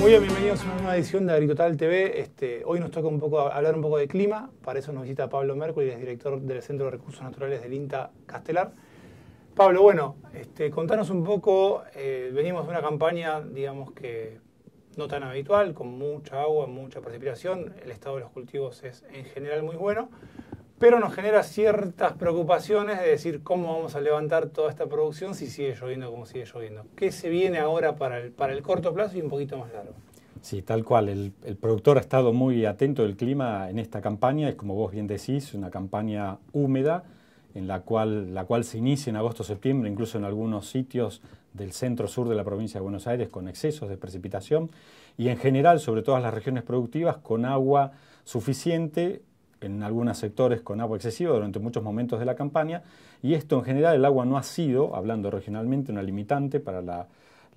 Muy bienvenidos a una nueva edición de Agritotal TV. Este, hoy nos toca hablar un poco de clima. Para eso nos visita Pablo Mercury, es director del Centro de Recursos Naturales del INTA Castelar. Pablo, bueno, este, contanos un poco, eh, venimos de una campaña, digamos que no tan habitual, con mucha agua, mucha precipitación, el estado de los cultivos es en general muy bueno, pero nos genera ciertas preocupaciones de decir cómo vamos a levantar toda esta producción si sigue lloviendo como sigue lloviendo. ¿Qué se viene ahora para el, para el corto plazo y un poquito más largo? Sí, tal cual. El, productor ha estado muy atento del clima en esta campaña. Es como vos bien decís, una campaña húmeda en la cual, la cual se inicia en agosto-septiembre, incluso en algunos sitios del centro-sur de la provincia de Buenos Aires con excesos de precipitación y en general sobre todas las regiones productivas con agua suficiente en algunos sectores con agua excesiva durante muchos momentos de la campaña y esto en general el agua no ha sido, hablando regionalmente, una limitante para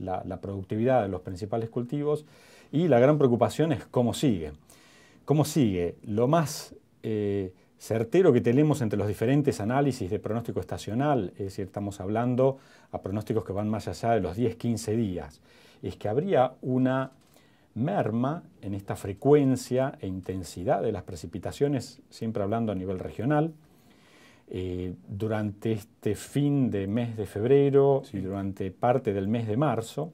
la, productividad de los principales cultivos y la gran preocupación es cómo sigue. ¿Cómo sigue? Lo más eh, certero que tenemos entre los diferentes análisis de pronóstico estacional, es decir, estamos hablando a pronósticos que van más allá de los 10-15 días, es que habría una merma en esta frecuencia e intensidad de las precipitaciones, siempre hablando a nivel regional. Eh, durante este fin de mes de febrero y durante parte del mes de marzo.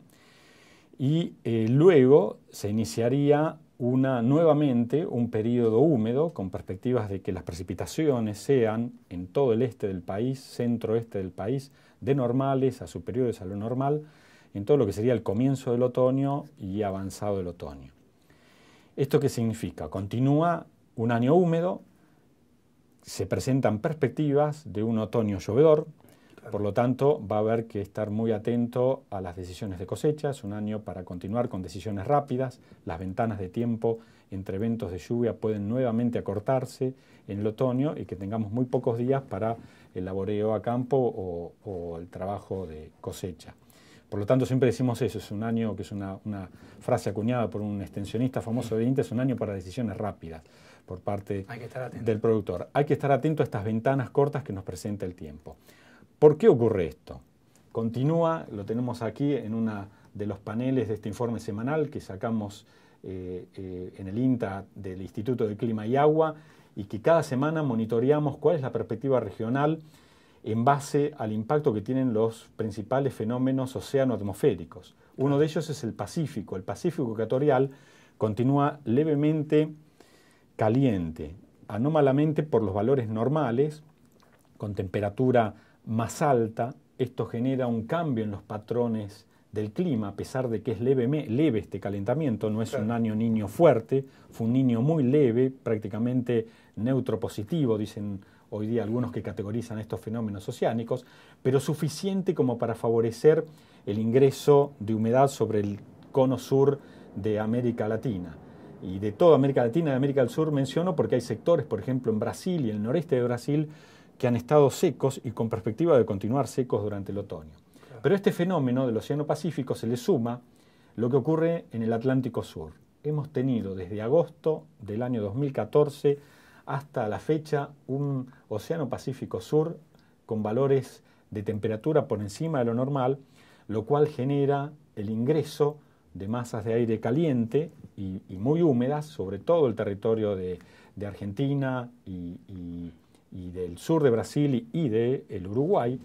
Y eh, luego se iniciaría una, nuevamente un periodo húmedo con perspectivas de que las precipitaciones sean en todo el este del país, centro-este del país, de normales a superiores a lo normal, en todo lo que sería el comienzo del otoño y avanzado del otoño. ¿Esto qué significa? Continúa un año húmedo, se presentan perspectivas de un otoño llovedor, por lo tanto va a haber que estar muy atento a las decisiones de es un año para continuar con decisiones rápidas, las ventanas de tiempo entre eventos de lluvia pueden nuevamente acortarse en el otoño y que tengamos muy pocos días para el laboreo a campo o el trabajo de cosecha. Por lo tanto, siempre decimos eso, es un año, que es una, frase acuñada por un extensionista famoso de INTA, es un año para decisiones rápidas por parte del productor. Hay que estar atento a estas ventanas cortas que nos presenta el tiempo. ¿Por qué ocurre esto? Continúa, lo tenemos aquí en uno de los paneles de este informe semanal que sacamos eh, eh, en el INTA del Instituto de Clima y Agua y que cada semana monitoreamos cuál es la perspectiva regional en base al impacto que tienen los principales fenómenos océano-atmosféricos. Uno de ellos es el Pacífico. El Pacífico ecuatorial continúa levemente caliente, anómalamente por los valores normales, con temperatura más alta. Esto genera un cambio en los patrones del clima, a pesar de que es leve, este calentamiento, no es un año niño fuerte, fue un niño muy leve, prácticamente neutro positivo, dicen hoy día algunos que categorizan estos fenómenos oceánicos, pero suficiente como para favorecer el ingreso de humedad sobre el cono sur de América Latina. Y de toda América Latina y América del Sur menciono porque hay sectores, por ejemplo, en Brasil y en el noreste de Brasil, que han estado secos y con perspectiva de continuar secos durante el otoño. Pero este fenómeno del Océano Pacífico se le suma lo que ocurre en el Atlántico Sur. Hemos tenido desde agosto del año 2014 hasta la fecha un Océano Pacífico Sur con valores de temperatura por encima de lo normal, lo cual genera el ingreso de masas de aire caliente y, muy húmedas, sobre todo el territorio de, Argentina y, del sur de Brasil y del Uruguay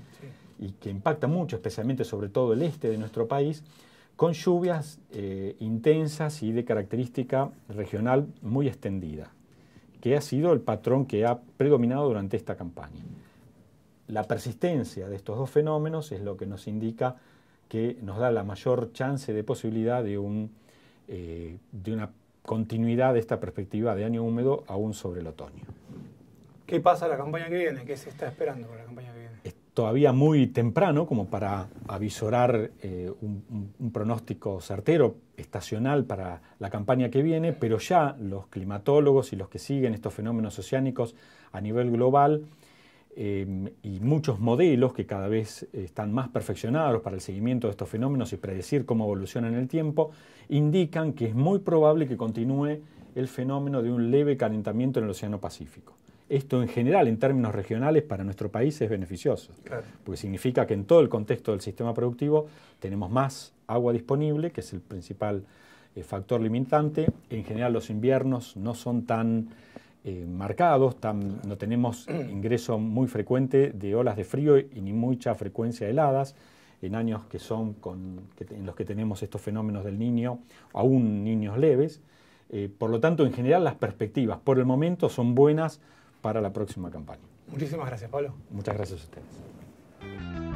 y que impacta mucho, especialmente sobre todo el este de nuestro país, con lluvias eh, intensas y de característica regional muy extendida, que ha sido el patrón que ha predominado durante esta campaña. La persistencia de estos dos fenómenos es lo que nos indica que nos da la mayor chance de posibilidad de, eh, una continuidad de esta perspectiva de año húmedo aún sobre el otoño. ¿Qué pasa la campaña que viene? ¿Qué se está esperando con la campaña todavía muy temprano como para avisorar eh, un, pronóstico certero, estacional para la campaña que viene, pero ya los climatólogos y los que siguen estos fenómenos oceánicos a nivel global eh, y muchos modelos que cada vez están más perfeccionados para el seguimiento de estos fenómenos y predecir cómo evolucionan en el tiempo, indican que es muy probable que continúe el fenómeno de un leve calentamiento en el Océano Pacífico esto en general, en términos regionales, para nuestro país es beneficioso, porque significa que en todo el contexto del sistema productivo tenemos más agua disponible, que es el principal eh, factor limitante. En general los inviernos no son tan eh, marcados, no tenemos ingreso muy frecuente de olas de frío y ni mucha frecuencia de heladas. En años que son con, en los que tenemos estos fenómenos del niño, aún niños leves. Eh, por lo tanto, en general las perspectivas por el momento son buenas para la próxima campaña. Muchísimas gracias, Pablo. Muchas gracias a ustedes.